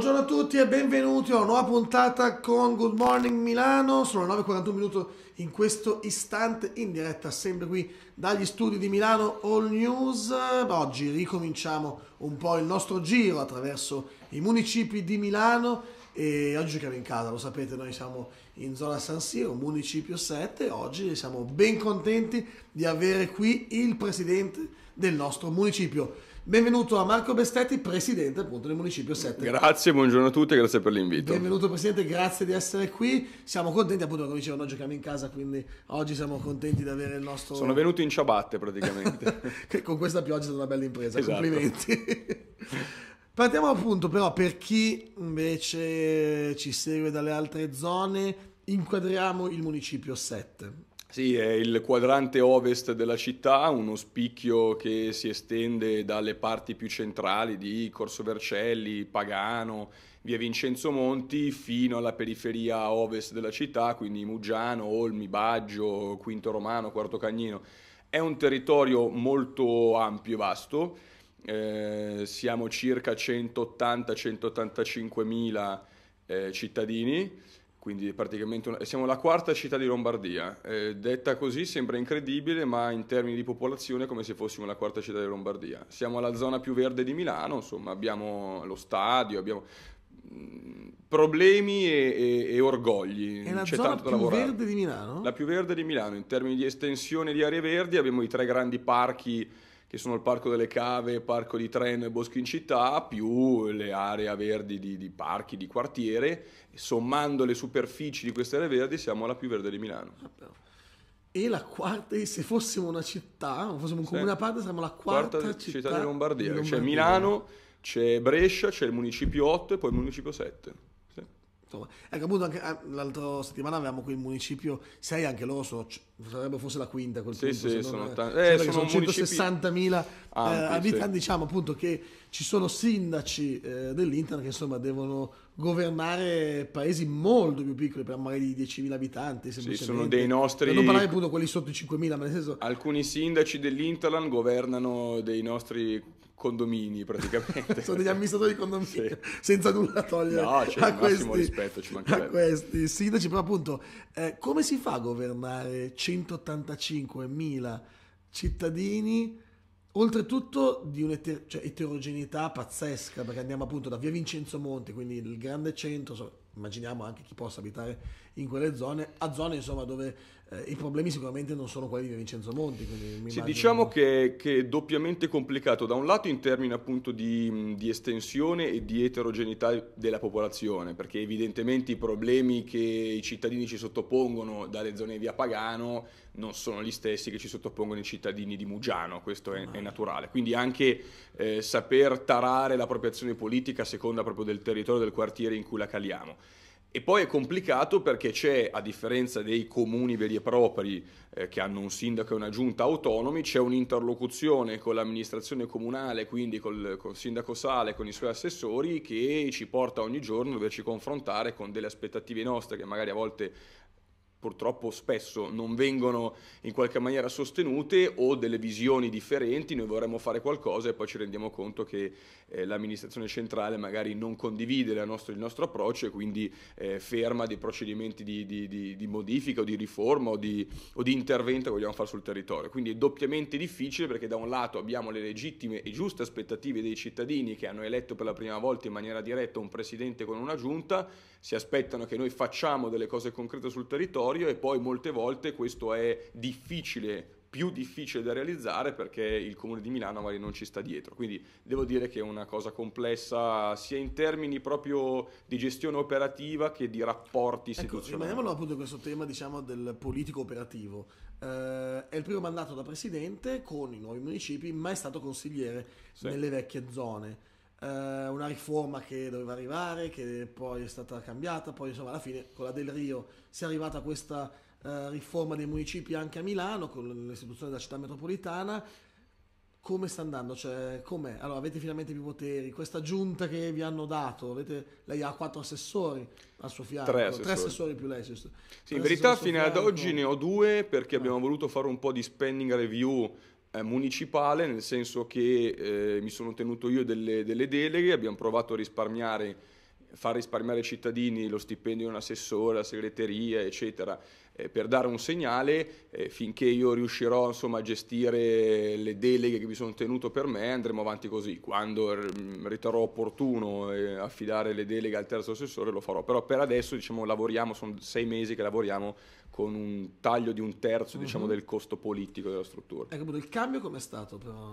Buongiorno a tutti e benvenuti a una nuova puntata con Good Morning Milano. Sono le 9.41 minuti in questo istante in diretta, sempre qui dagli studi di Milano All News. Oggi ricominciamo un po' il nostro giro attraverso i municipi di Milano e oggi giochiamo in casa, lo sapete, noi siamo in zona San Siro, municipio 7. e Oggi siamo ben contenti di avere qui il presidente del nostro municipio. Benvenuto a Marco Bestetti, presidente appunto del Municipio 7. Grazie, buongiorno a tutti grazie per l'invito. Benvenuto presidente, grazie di essere qui. Siamo contenti appunto, come dicevo, noi giochiamo in casa, quindi oggi siamo contenti di avere il nostro... Sono venuto in ciabatte praticamente. che con questa pioggia è stata una bella impresa, esatto. complimenti. Partiamo appunto però per chi invece ci segue dalle altre zone, inquadriamo il Municipio 7 sì, è il quadrante ovest della città, uno spicchio che si estende dalle parti più centrali di Corso Vercelli, Pagano, via Vincenzo Monti, fino alla periferia ovest della città, quindi Muggiano, Olmi, Baggio, Quinto Romano, Quarto Cagnino. È un territorio molto ampio e vasto, eh, siamo circa 180-185 mila eh, cittadini quindi praticamente una, siamo la quarta città di Lombardia. Eh, detta così sembra incredibile, ma in termini di popolazione è come se fossimo la quarta città di Lombardia. Siamo la zona più verde di Milano, insomma, abbiamo lo stadio, abbiamo mm, problemi e, e, e orgogli. È la C'è zona tanto più da lavorare. verde di Milano? La più verde di Milano, in termini di estensione di aree verdi abbiamo i tre grandi parchi che sono il Parco delle Cave, Parco di Treno e Boschi in Città, più le aree verdi di, di parchi, di quartiere, sommando le superfici di queste aree verdi siamo la più verde di Milano. E la quarta, e se fossimo una città, fossimo un comune a parte, saremmo la quarta, quarta città, città, di Lombardia. Lombardia. C'è Milano, c'è Brescia, c'è il municipio 8 e poi il municipio 7. Insomma, hai capito anche eh, l'altra settimana avevamo qui il municipio 6, anche loro sono, sarebbe forse la quinta quel sì, punto, sì, sono, t- eh, eh sono, sono 160.000 eh, ampi, eh, abitanti, sì. diciamo appunto che ci sono sindaci eh, dell'Internet che insomma devono governare paesi molto più piccoli, per magari di 10.000 abitanti. Sì, sono dei nostri... Per non parlare appunto quelli sotto i 5.000, ma nel senso... Alcuni sindaci dell'Interland governano dei nostri condomini praticamente. Sono degli amministratori di condomini, sì. senza nulla togliere no, cioè, il questi, rispetto, ci mancherebbe. a questi sindaci, però appunto eh, come si fa a governare 185.000 cittadini? Oltretutto di un'eterogeneità cioè, pazzesca, perché andiamo appunto da via Vincenzo Monte, quindi il grande centro, immaginiamo anche chi possa abitare in quelle zone, a zone insomma, dove eh, i problemi sicuramente non sono quelli di Vincenzo Monti. Sì, diciamo che, che, è doppiamente complicato, da un lato in termini appunto di, di, estensione e di eterogeneità della popolazione, perché evidentemente i problemi che i cittadini ci sottopongono dalle zone di via Pagano non sono gli stessi che ci sottopongono i cittadini di Mugiano, questo è, è naturale. Quindi anche eh, saper tarare la propria azione politica a seconda proprio del territorio, del quartiere in cui la caliamo. E poi è complicato perché c'è, a differenza dei comuni veri e propri eh, che hanno un sindaco e una giunta autonomi, c'è un'interlocuzione con l'amministrazione comunale, quindi col, col sindaco Sale, con i suoi assessori, che ci porta ogni giorno a doverci confrontare con delle aspettative nostre che magari a volte purtroppo spesso non vengono in qualche maniera sostenute o delle visioni differenti, noi vorremmo fare qualcosa e poi ci rendiamo conto che eh, l'amministrazione centrale magari non condivide nostro, il nostro approccio e quindi eh, ferma dei procedimenti di, di, di, di, modifica o di riforma o di, o di intervento che vogliamo fare sul territorio. Quindi è doppiamente difficile perché da un lato abbiamo le legittime e giuste aspettative dei cittadini che hanno eletto per la prima volta in maniera diretta un presidente con una giunta, si aspettano che noi facciamo delle cose concrete sul territorio e poi molte volte questo è difficile più difficile da realizzare perché il comune di Milano magari non ci sta dietro. Quindi devo dire che è una cosa complessa sia in termini proprio di gestione operativa che di rapporti ecco, istituzionali. Rimaniamo appunto in questo tema diciamo, del politico operativo. Eh, è il primo mandato da presidente con i nuovi municipi, ma è stato consigliere sì. nelle vecchie zone. Eh, una riforma che doveva arrivare, che poi è stata cambiata, poi insomma alla fine con la del Rio si è arrivata a questa uh, riforma dei municipi anche a Milano, con l'istituzione della città metropolitana. Come sta andando? Cioè, com'è? Allora, avete finalmente più poteri? Questa giunta che vi hanno dato, avete, lei ha quattro assessori al suo fianco, tre assessori, tre assessori più lei. Sì, in verità fino ad oggi ne ho due perché ah. abbiamo voluto fare un po' di spending review eh, municipale, nel senso che eh, mi sono tenuto io delle, delle, deleghe, abbiamo provato a risparmiare, far risparmiare ai cittadini lo stipendio di un assessore, la segreteria, eccetera, eh, per dare un segnale, eh, finché io riuscirò insomma, a gestire le deleghe che mi sono tenuto per me andremo avanti così, quando mm, riterrò opportuno eh, affidare le deleghe al terzo assessore lo farò, però per adesso diciamo, lavoriamo, sono sei mesi che lavoriamo con un taglio di un terzo uh -huh. diciamo, mm-hmm. del costo politico della struttura. Ecco, il cambio com'è stato? Però?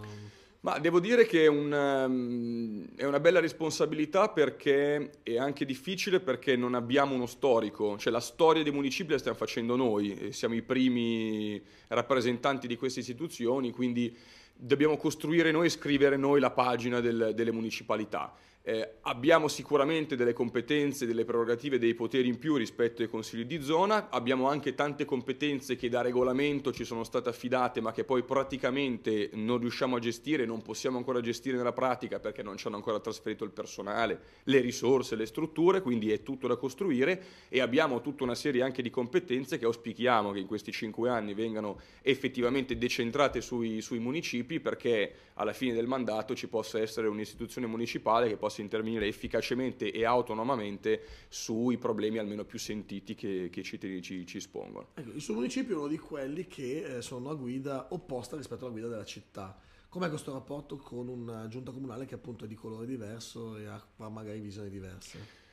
Ma devo dire che è una, ehm, è una, bella responsabilità perché è anche difficile perché non abbiamo uno storico, cioè la storia dei municipi la stiamo facendo noi, siamo i primi rappresentanti di queste istituzioni, quindi dobbiamo costruire noi e scrivere noi la pagina del, delle municipalità. Eh, abbiamo sicuramente delle competenze, delle prerogative, dei poteri in più rispetto ai consigli di zona, abbiamo anche tante competenze che da regolamento ci sono state affidate ma che poi praticamente non riusciamo a gestire, non possiamo ancora gestire nella pratica perché non ci hanno ancora trasferito il personale, le risorse, le strutture, quindi è tutto da costruire e abbiamo tutta una serie anche di competenze che auspichiamo che in questi cinque anni vengano effettivamente decentrate sui, sui municipi perché alla fine del mandato ci possa essere un'istituzione municipale che possa possa intervenire efficacemente e autonomamente sui problemi almeno più sentiti che, che cittadini ci, ci espongono. Ecco, il suo municipio è uno di quelli che eh, sono a guida opposta rispetto alla guida della città. Com'è questo rapporto con una giunta comunale che appunto è di colore diverso e ha magari visioni diverse?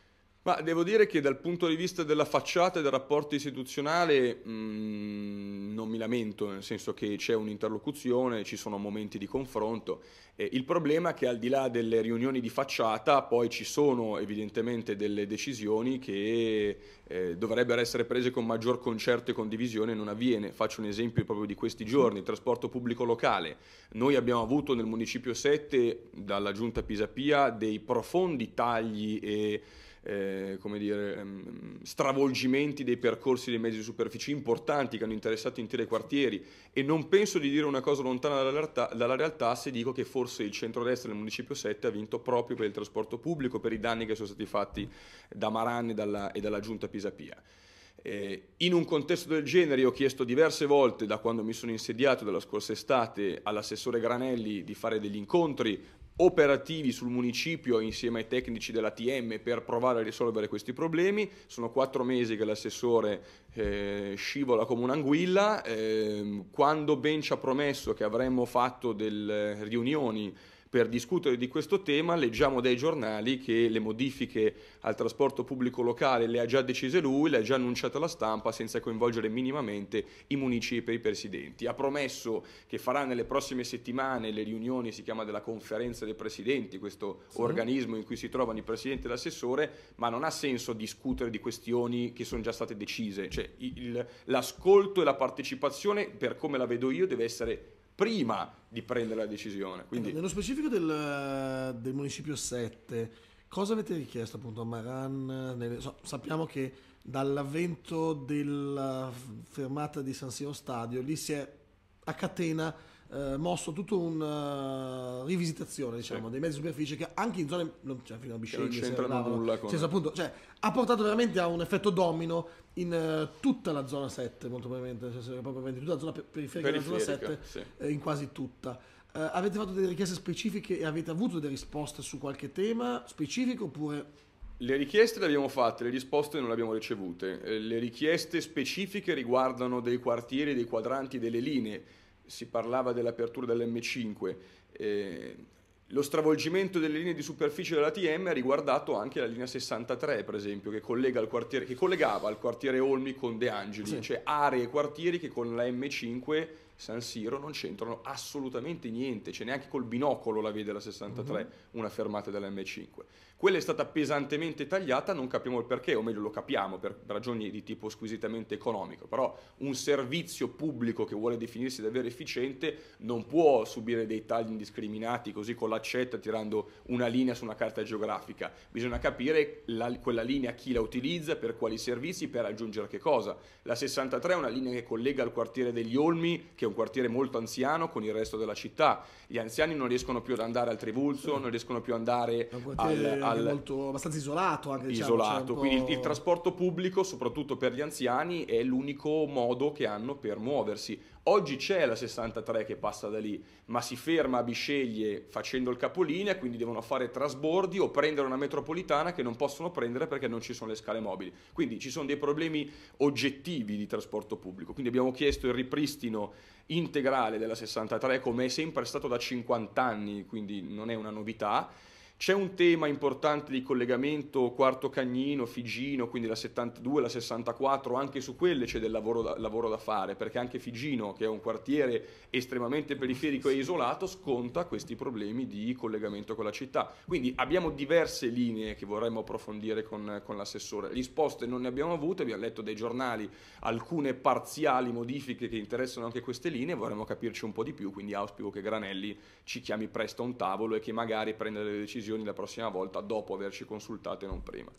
Ma devo dire che dal punto di vista della facciata e del rapporto istituzionale mh, mm, non mi lamento, nel senso che c'è un'interlocuzione, ci sono momenti di confronto. Eh, il problema è che al di là delle riunioni di facciata poi ci sono evidentemente delle decisioni che eh, dovrebbero essere prese con maggior concerto e condivisione e non avviene. Faccio un esempio proprio di questi giorni, il trasporto pubblico locale. Noi abbiamo avuto nel Municipio 7 dalla Giunta Pisapia dei profondi tagli e eh, come dire, ehm, stravolgimenti dei percorsi dei mezzi di superficie importanti che hanno interessato interi quartieri e non penso di dire una cosa lontana dalla realtà, dalla realtà se dico che forse il centro-destra del Municipio 7 ha vinto proprio per il trasporto pubblico, per i danni che sono stati fatti da Maran e dalla, e dalla giunta Pisapia. Eh, in un contesto del genere io ho chiesto diverse volte da quando mi sono insediato dalla scorsa estate all'assessore Granelli di fare degli incontri, operativi sul municipio insieme ai tecnici dell'ATM per provare a risolvere questi problemi. Sono quattro mesi che l'assessore eh, scivola come un'anguilla. Eh, quando ben ci ha promesso che avremmo fatto delle riunioni per discutere di questo tema leggiamo dai giornali che le modifiche al trasporto pubblico locale le ha già decise lui, le ha già annunciate la stampa senza coinvolgere minimamente i municipi e i presidenti. Ha promesso che farà nelle prossime settimane le riunioni, si chiama della conferenza dei presidenti, questo sì. organismo in cui si trovano i presidenti e l'assessore, ma non ha senso discutere di questioni che sono già state decise. Cioè, il, l'ascolto e la partecipazione, per come la vedo io, deve essere prima di prendere la decisione. Quindi... Nello specifico del, del municipio 7, cosa avete richiesto appunto a Maran? Nelle, so, sappiamo che dall'avvento della fermata di San Siro Stadio lì si è a catena eh, mosso tutta una eh, rivisitazione diciamo, sì. dei mezzi di superficie che anche in zone non, cioè, fino a Bisceglie, non c'entra nulla con... senso, appunto, cioè, ha portato veramente a un effetto domino in uh, tutta la zona 7 molto probabilmente, cioè, proprio, probabilmente tutta la zona periferica, periferica della zona 7 sì. eh, in quasi tutta uh, avete fatto delle richieste specifiche e avete avuto delle risposte su qualche tema specifico oppure le richieste le abbiamo fatte, le risposte non le abbiamo ricevute. Le richieste specifiche riguardano dei quartieri, dei quadranti, delle linee si parlava dell'apertura dell'M5, eh, lo stravolgimento delle linee di superficie dell'ATM ha riguardato anche la linea 63, per esempio, che, quartiere, che collegava il quartiere Olmi con De Angeli, sì. cioè aree e quartieri che con la M5 San Siro non c'entrano assolutamente niente, cioè neanche col binocolo la vede la 63 mm-hmm. una fermata della M5. Quella è stata pesantemente tagliata, non capiamo il perché, o meglio lo capiamo per ragioni di tipo squisitamente economico, però un servizio pubblico che vuole definirsi davvero efficiente non può subire dei tagli indiscriminati così con l'accetta tirando una linea su una carta geografica, bisogna capire la, quella linea chi la utilizza, per quali servizi, per aggiungere che cosa. La 63 è una linea che collega il quartiere degli Olmi, che è un quartiere molto anziano, con il resto della città. Gli anziani non riescono più ad andare al Trivulzo, non riescono più ad andare al, al al... molto, abbastanza isolato. Anche, diciamo, isolato, quindi il, il, trasporto pubblico, soprattutto per gli anziani, è l'unico modo che hanno per muoversi. Oggi c'è la 63 che passa da lì, ma si ferma a Bisceglie facendo il capolinea, quindi devono fare trasbordi o prendere una metropolitana che non possono prendere perché non ci sono le scale mobili. Quindi ci sono dei problemi oggettivi di trasporto pubblico. Quindi abbiamo chiesto il ripristino integrale della 63 come è sempre stato da 50 anni, quindi non è una novità c'è un tema importante di collegamento quarto cagnino, Figino, quindi la 72, la 64, anche su quelle c'è del lavoro da, lavoro da, fare, perché anche Figino, che è un quartiere estremamente periferico e isolato, sconta questi problemi di collegamento con la città. Quindi abbiamo diverse linee che vorremmo approfondire con, con l'assessore. Risposte non ne abbiamo avute, abbiamo letto dai giornali alcune parziali modifiche che interessano anche queste linee, vorremmo capirci un po' di più, quindi auspico che Granelli ci chiami presto a un tavolo e che magari prenda delle decisioni decisioni la prossima volta dopo averci consultate, non prima.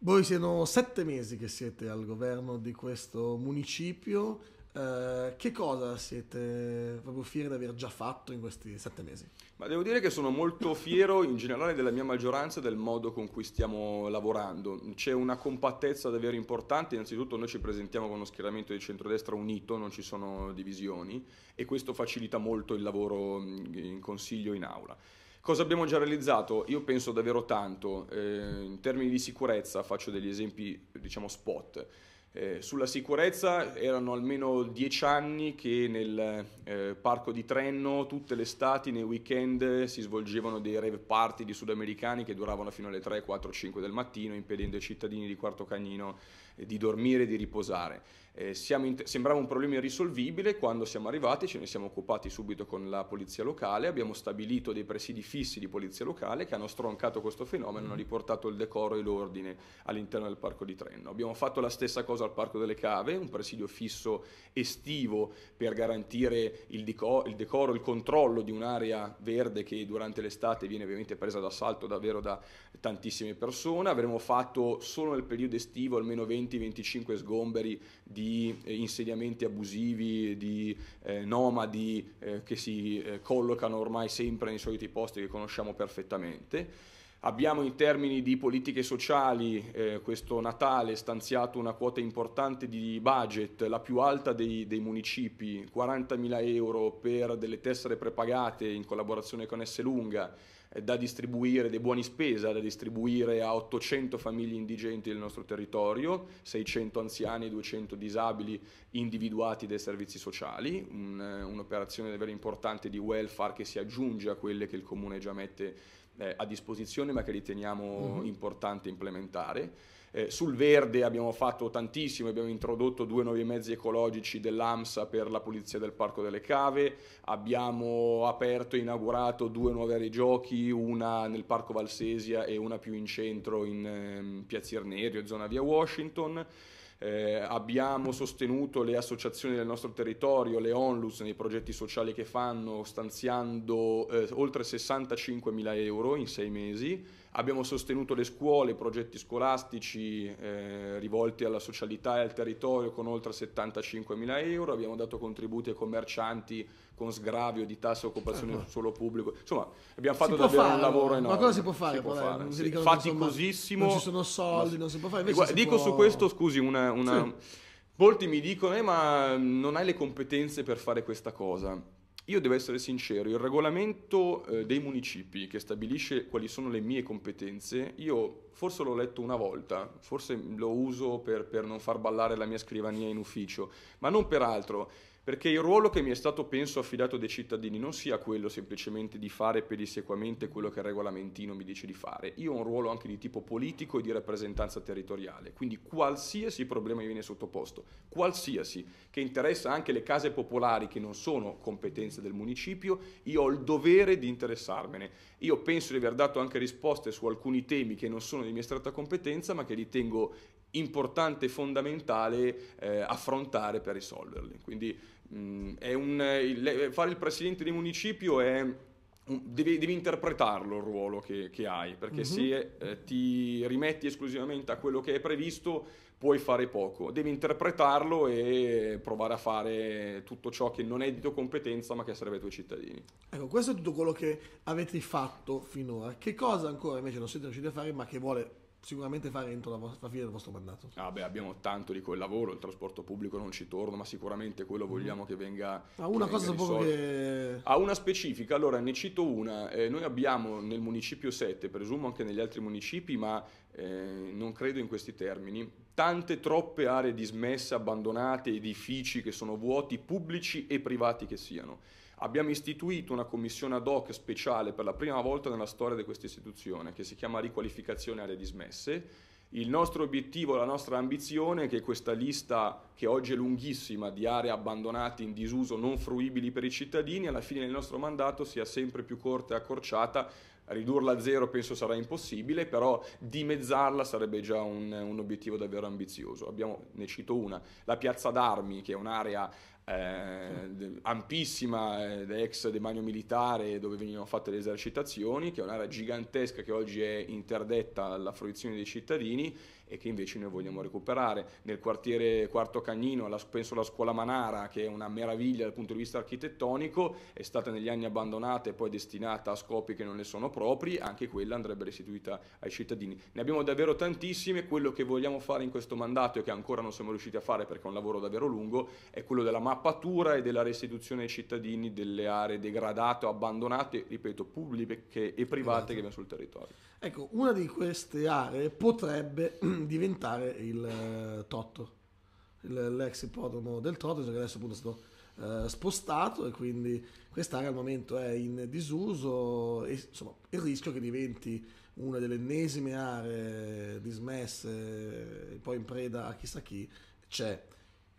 Voi siano sette mesi che siete al governo di questo municipio, eh, che cosa siete proprio fieri di aver già fatto in questi sette mesi? Ma devo dire che sono molto fiero in generale della mia maggioranza e del modo con cui stiamo lavorando. C'è una compattezza davvero importante, innanzitutto noi ci presentiamo con uno schieramento di centrodestra unito, non ci sono divisioni e questo facilita molto il lavoro in consiglio e in aula. Cosa abbiamo già realizzato? Io penso davvero tanto, eh, in termini di sicurezza faccio degli esempi diciamo spot. Eh, sulla sicurezza erano almeno dieci anni che nel eh, parco di Trenno tutte le estati, nei weekend, si svolgevano dei rave party di sudamericani che duravano fino alle 3, 4, 5 del mattino impedendo ai cittadini di Quarto Cagnino eh, di dormire e di riposare. Eh, in, sembrava un problema irrisolvibile, quando siamo arrivati ce ne siamo occupati subito con la polizia locale, abbiamo stabilito dei presidi fissi di polizia locale che hanno stroncato questo fenomeno, hanno mm. riportato il decoro e l'ordine all'interno del parco di Trenno. Abbiamo fatto la stessa cosa al parco delle cave, un presidio fisso estivo per garantire il, deco- il decoro, il controllo di un'area verde che durante l'estate viene ovviamente presa d'assalto davvero da tantissime persone. Avremmo fatto solo nel periodo estivo almeno 20 20-25 sgomberi di eh, insediamenti abusivi, di eh, nomadi eh, che si eh, collocano ormai sempre nei soliti posti che conosciamo perfettamente Abbiamo in termini di politiche sociali eh, questo Natale stanziato una quota importante di budget, la più alta dei, dei municipi, 40.000 euro per delle tessere prepagate in collaborazione con Esselunga, eh, da distribuire, dei buoni spesa da distribuire a 800 famiglie indigenti del nostro territorio, 600 anziani e 200 disabili individuati dai servizi sociali, un, eh, un'operazione davvero importante di welfare che si aggiunge a quelle che il Comune già mette in eh, a disposizione ma che riteniamo mm-hmm. importante implementare. Eh, sul verde abbiamo fatto tantissimo, abbiamo introdotto due nuovi mezzi ecologici dell'AMSA per la pulizia del Parco delle Cave, abbiamo aperto e inaugurato due nuove aree giochi, una nel Parco Valsesia e una più in centro in ehm, Piazza Irnerio, zona via Washington eh, abbiamo sostenuto le associazioni del nostro territorio, le ONLUS, nei progetti sociali che fanno, stanziando eh, oltre 65 mila euro in sei mesi Abbiamo sostenuto le scuole, progetti scolastici eh, rivolti alla socialità e al territorio con oltre 75 mila euro, abbiamo dato contributi ai commercianti con sgravio di tasse occupazione certo. sul suolo pubblico. Insomma, abbiamo fatto davvero fare, un lavoro enorme. Ma cosa si può fare? Si può fare non sì. Faticosissimo. Non ci sono soldi, ma... non si può fare. Invece dico può... su questo, scusi, una... una... Sì. Molti mi dicono, eh, ma non hai le competenze per fare questa cosa. Io devo essere sincero, il regolamento eh, dei municipi che stabilisce quali sono le mie competenze, io forse l'ho letto una volta, forse lo uso per, per non far ballare la mia scrivania in ufficio, ma non per altro perché il ruolo che mi è stato, penso, affidato dai cittadini non sia quello semplicemente di fare pedissequamente quello che il regolamentino mi dice di fare. Io ho un ruolo anche di tipo politico e di rappresentanza territoriale, quindi qualsiasi problema mi viene sottoposto, qualsiasi, che interessa anche le case popolari che non sono competenze del municipio, io ho il dovere di interessarmene. Io penso di aver dato anche risposte su alcuni temi che non sono di mia stretta competenza, ma che ritengo importante e fondamentale eh, affrontare per risolverli. Quindi mh, un, il, fare il presidente di municipio è Devi, devi, interpretarlo il ruolo che, che hai, perché mm-hmm. se eh, ti rimetti esclusivamente a quello che è previsto, puoi fare poco. Devi interpretarlo e provare a fare tutto ciò che non è di tua competenza, ma che serve ai tuoi cittadini. Ecco, questo è tutto quello che avete fatto finora. Che cosa ancora invece non siete riusciti a fare, ma che vuole sicuramente fare entro la, vostra, la fine del vostro mandato. Ah beh, abbiamo tanto di quel lavoro, il trasporto pubblico non ci torno, ma sicuramente quello mm-hmm. vogliamo mm. che venga... Ah, una che cosa proprio che... Ah, una specifica, allora ne cito una, eh, noi abbiamo nel municipio 7, presumo anche negli altri municipi, ma eh, non credo in questi termini, tante troppe aree dismesse, abbandonate, edifici che sono vuoti, pubblici e privati che siano Abbiamo istituito una commissione ad hoc speciale per la prima volta nella storia di questa istituzione che si chiama riqualificazione aree dismesse. Il nostro obiettivo, la nostra ambizione è che questa lista, che oggi è lunghissima, di aree abbandonate, in disuso, non fruibili per i cittadini, alla fine del nostro mandato sia sempre più corta e accorciata. Ridurla a zero penso sarà impossibile, però dimezzarla sarebbe già un, un obiettivo davvero ambizioso. Abbiamo, ne cito una, la piazza d'armi, che è un'area eh, ampissima eh, ex demanio militare dove venivano fatte le esercitazioni, che è un'area gigantesca che oggi è interdetta alla fruizione dei cittadini e che invece noi vogliamo recuperare. Nel quartiere Quarto Cagnino, la, penso alla scuola Manara, che è una meraviglia dal punto di vista architettonico, è stata negli anni abbandonata e poi destinata a scopi che non ne sono propri, anche quella andrebbe restituita ai cittadini. Ne abbiamo davvero tantissime, quello che vogliamo fare in questo mandato e che ancora non siamo riusciti a fare perché è un lavoro davvero lungo, è quello della mappa mappatura e della restituzione ai cittadini delle aree degradate o abbandonate, ripeto, pubbliche e private esatto. che abbiamo sul territorio. Ecco, una di queste aree potrebbe diventare il eh, Totto, l'ex ipodromo del Totto, che adesso appunto è stato eh, spostato e quindi quest'area al momento è in disuso e insomma il rischio che diventi una delle ennesime aree dismesse eh, poi in preda a chissà chi c'è.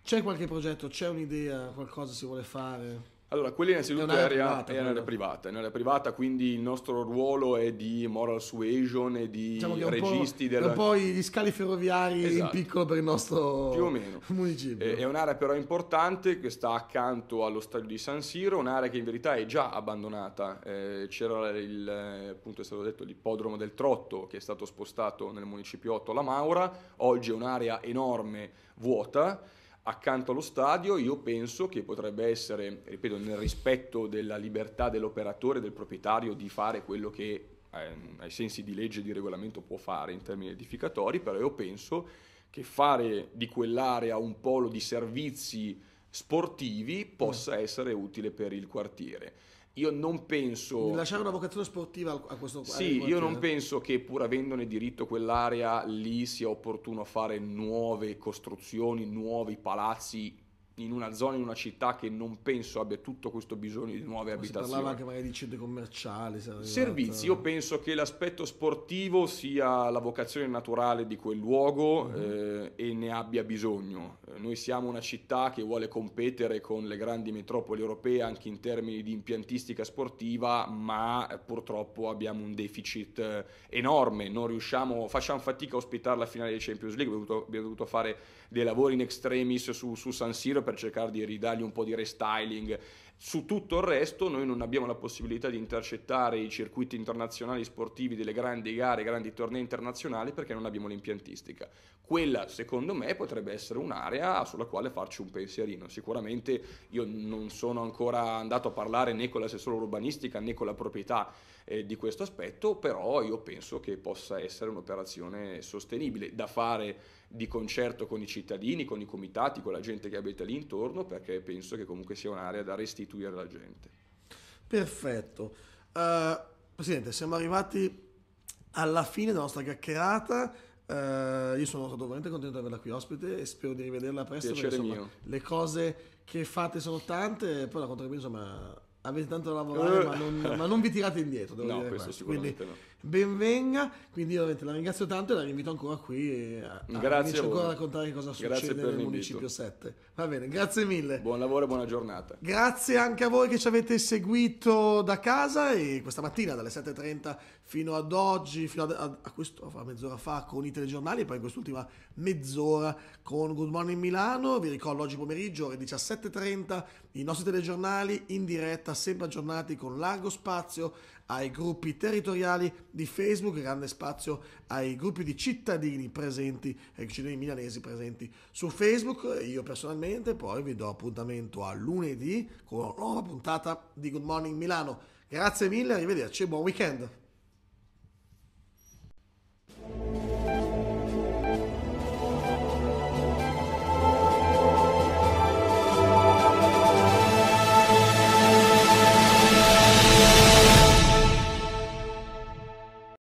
C'è qualche progetto, c'è un'idea, qualcosa si vuole fare? Allora, quella innanzitutto è un'area privata, privata, è un'area privata, quindi il nostro ruolo è di moral suasion e di diciamo registi. Un della... poi gli scali ferroviari esatto. in piccolo per il nostro Più o meno. municipio. È un'area però importante che sta accanto allo stadio di San Siro, un'area che in verità è già abbandonata. Eh, c'era il, appunto è stato detto, l'ippodromo del Trotto che è stato spostato nel municipio 8 alla Maura, oggi è un'area enorme, vuota accanto allo stadio, io penso che potrebbe essere, ripeto, nel rispetto della libertà dell'operatore, del proprietario di fare quello che ehm, ai sensi di legge e di regolamento può fare in termini edificatori, però io penso che fare di quell'area un polo di servizi sportivi possa mm. essere utile per il quartiere. Io non penso. Lasciare una vocazione sportiva a questo Sì, io non penso che pur avendone diritto quell'area lì sia opportuno fare nuove costruzioni, nuovi palazzi in una zona, in una città che non penso abbia tutto questo bisogno di nuove Ma abitazioni. Si parlava anche magari di centri commerciali. Servizi, io penso che l'aspetto sportivo sia la vocazione naturale di quel luogo mm-hmm. eh, e ne abbia bisogno. Noi siamo una città che vuole competere con le grandi metropoli europee anche in termini di impiantistica sportiva, ma purtroppo abbiamo un deficit eh, enorme, non riusciamo, facciamo fatica a ospitare la finale di Champions League, abbiamo dovuto, abbiamo dovuto fare dei lavori in extremis su, su San Siro per cercare di ridargli un po' di restyling. Su tutto il resto noi non abbiamo la possibilità di intercettare i circuiti internazionali sportivi delle grandi gare, grandi tornei internazionali perché non abbiamo l'impiantistica. Quella secondo me potrebbe essere un'area sulla quale farci un pensierino. Sicuramente io non sono ancora andato a parlare né con l'assessore urbanistica né con la proprietà eh, di questo aspetto, però io penso che possa essere un'operazione sostenibile da fare di concerto con i cittadini, con i comitati, con la gente che abita lì intorno, perché penso che comunque sia un'area da restituire alla gente. Perfetto. Uh, Presidente, siamo arrivati alla fine della nostra chiacchierata. Uh, io sono stato veramente contento di averla qui ospite e spero di rivederla presto. Piacere perché, insomma, le cose che fate sono tante, poi da quanto capisco, insomma, avete tanto da lavorare, uh. ma, non, ma, non, vi tirate indietro. Devo no, dire questo questo. sicuramente Quindi, no benvenga. Quindi io la ringrazio tanto e la invito ancora qui grazie a ancora a raccontare cosa succede nel l'invito. municipio 7. Va bene, grazie mille. Buon lavoro e buona giornata. Grazie anche a voi che ci avete seguito da casa e questa mattina dalle 7.30 fino ad oggi, fino ad, a, a, questo, a mezz'ora fa con i telegiornali e poi quest'ultima mezz'ora con Good Morning Milano. Vi ricordo oggi pomeriggio ore 17.30 i nostri telegiornali in diretta, sempre aggiornati con largo spazio ai gruppi territoriali di Facebook, grande spazio ai gruppi di cittadini presenti, ai cittadini milanesi presenti su Facebook. Io personalmente poi vi do appuntamento a lunedì con una nuova puntata di Good Morning Milano. Grazie mille, arrivederci e buon weekend! Thank you.